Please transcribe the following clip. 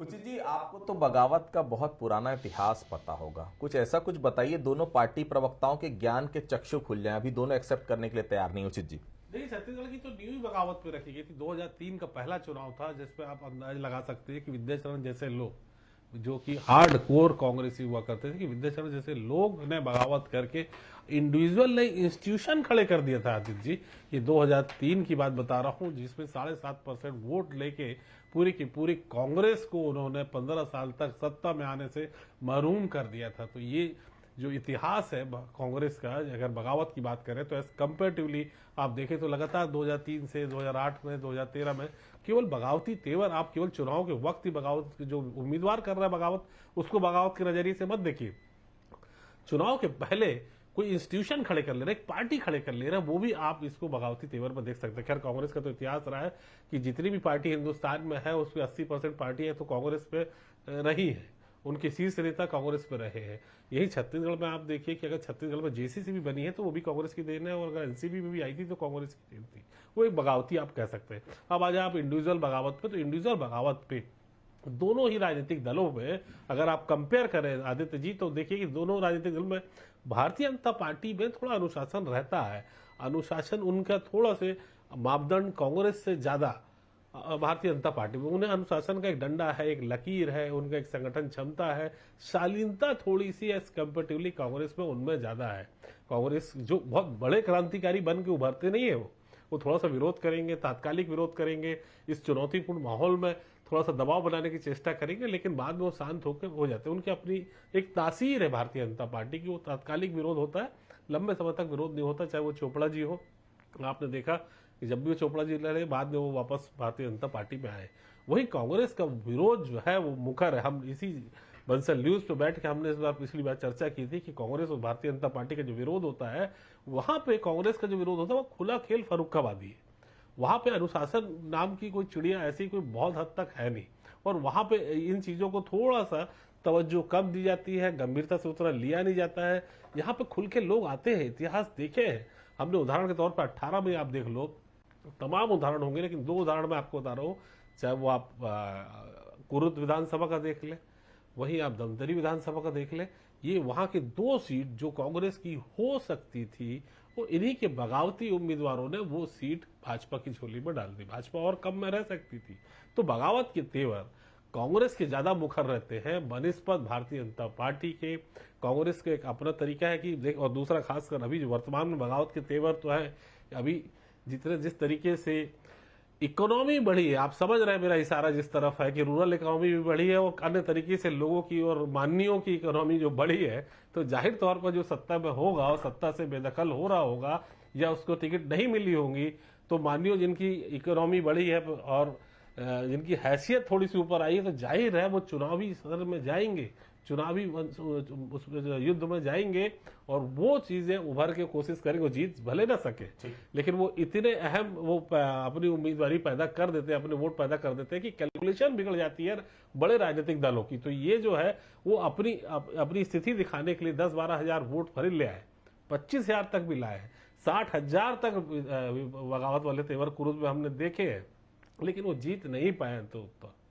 उचित जी आपको तो बगावत का बहुत पुराना इतिहास पता होगा कुछ ऐसा कुछ बताइए दोनों पार्टी प्रवक्ताओं के ज्ञान के चक्षु खुल जाए अभी दोनों एक्सेप्ट करने के लिए तैयार नहीं उचित जी देखिए छत्तीसगढ़ की तो न्यू बगावत पे रखी गई थी 2003 का पहला चुनाव था जिसपे आप अंदाज लगा सकते हैं कि विद्याचरण जैसे लोग जो कि हार्ड कोर कांग्रेसी हुआ करते थे कि विद्याचरण जैसे लोग ने बगावत करके इंडिविजुअल ने इंस्टीट्यूशन खड़े कर दिया था आदित्य जी ये 2003 की बात बता रहा हूँ जिसमें साढ़े सात परसेंट वोट लेके पूरी की पूरी कांग्रेस को उन्होंने 15 साल तक सत्ता में आने से महरूम कर दिया था तो ये जो इतिहास है कांग्रेस का अगर बगावत की बात करें तो एज कंपेरेटिवली आप देखें तो लगातार 2003 से 2008 में 2013 में केवल बगावती तेवर आप केवल चुनाव के वक्त ही बगावत जो उम्मीदवार कर रहा है बगावत उसको बगावत के नजरिए से मत देखिए चुनाव के पहले कोई इंस्टीट्यूशन खड़े कर ले रहे एक पार्टी खड़े कर ले रहा है वो भी आप इसको बगावती तेवर में देख सकते हैं खैर कांग्रेस का तो इतिहास रहा है कि जितनी भी पार्टी हिंदुस्तान में है उसमें 80 परसेंट पार्टी है तो कांग्रेस पे रही है उनके शीर्ष नेता कांग्रेस में रहे हैं यही छत्तीसगढ़ में आप देखिए कि अगर छत्तीसगढ़ में जेसीसी भी बनी है तो वो भी कांग्रेस की देन है और अगर एनसीपी में भी आई थी तो कांग्रेस की देन थी वो एक बगावती आप कह सकते हैं अब आ जाए आप इंडिविजुअल बगावत पे तो इंडिविजुअल बगावत पे दोनों ही राजनीतिक दलों में अगर आप कंपेयर करें आदित्य जी तो देखिए कि दोनों राजनीतिक दल में भारतीय जनता पार्टी में थोड़ा अनुशासन रहता है अनुशासन उनका थोड़ा से मापदंड कांग्रेस से ज़्यादा भारतीय जनता पार्टी में उन्हें अनुशासन का एक डंडा है एक लकीर है उनका एक संगठन क्षमता है शालीनता थोड़ी सी एज कंपेटिवली कांग्रेस में उनमें ज्यादा है कांग्रेस जो बहुत बड़े क्रांतिकारी बन के उभरते नहीं है वो वो थोड़ा सा विरोध करेंगे तात्कालिक विरोध करेंगे इस चुनौतीपूर्ण माहौल में थोड़ा सा दबाव बनाने की चेष्टा करेंगे लेकिन बाद में वो शांत होकर हो जाते हैं उनकी अपनी एक तासीर है भारतीय जनता पार्टी की वो तात्कालिक विरोध होता है लंबे समय तक विरोध नहीं होता चाहे वो चोपड़ा जी हो आपने देखा कि जब भी वो चोपड़ा जी लड़े बाद में वो वापस भारतीय जनता पार्टी में आए वही कांग्रेस का विरोध जो है वो मुखर है हम इसी बंसल न्यूज पे बैठ के हमने इस बार पिछली बार चर्चा की थी कि कांग्रेस और भारतीय जनता पार्टी का जो विरोध होता है वहां पे कांग्रेस का जो विरोध होता है वो खुला खेल फरुखाबादी है वहां पे अनुशासन नाम की कोई चिड़िया ऐसी कोई बहुत हद तक है नहीं और वहां पे इन चीजों को थोड़ा सा तवज्जो कम दी जाती है गंभीरता से उतना लिया नहीं जाता है यहाँ पे खुल के लोग आते हैं इतिहास देखे हैं हमने उदाहरण के तौर पर 18 में आप देख लो तमाम उदाहरण होंगे लेकिन दो उदाहरण मैं आपको बता रहा हूँ चाहे वो आप कुरुत विधानसभा का देख लें वहीं आप धमतरी विधानसभा का देख लें ये वहाँ की दो सीट जो कांग्रेस की हो सकती थी वो इन्हीं के बगावती उम्मीदवारों ने वो सीट भाजपा की झोली में डाल दी भाजपा और कम में रह सकती थी तो बगावत के तेवर कांग्रेस के ज्यादा मुखर रहते हैं बनस्पत भारतीय जनता पार्टी के कांग्रेस का एक अपना तरीका है कि देख और दूसरा खासकर अभी वर्तमान में बगावत के तेवर तो है अभी जितने जिस तरीके से इकोनॉमी बढ़ी है आप समझ रहे हैं मेरा इशारा जिस तरफ है कि रूरल इकोनॉमी भी बढ़ी है और अन्य तरीके से लोगों की और माननीयों की इकोनॉमी जो बढ़ी है तो जाहिर तौर पर जो सत्ता में होगा और सत्ता से बेदखल हो रहा होगा या उसको टिकट नहीं मिली होंगी तो माननीय जिनकी इकोनॉमी बढ़ी है और जिनकी हैसियत थोड़ी सी ऊपर आई है तो जाहिर है वो चुनावी सदर में जाएंगे चुनावी उस युद्ध में जाएंगे और वो चीजें उभर के कोशिश करेंगे जीत भले ना सके लेकिन वो इतने अहम वो अपनी उम्मीदवार पैदा कर देते हैं अपने वोट पैदा कर देते हैं कि कैलकुलेशन बिगड़ जाती है बड़े राजनीतिक दलों की तो ये जो है वो अपनी अप, अपनी स्थिति दिखाने के लिए दस बारह हजार वोट खरीद ले आए पच्चीस हजार तक भी लाए साठ हजार तक बगावत वाले तेवर क्रूज में हमने देखे हैं लेकिन वो जीत नहीं पाए तो, तो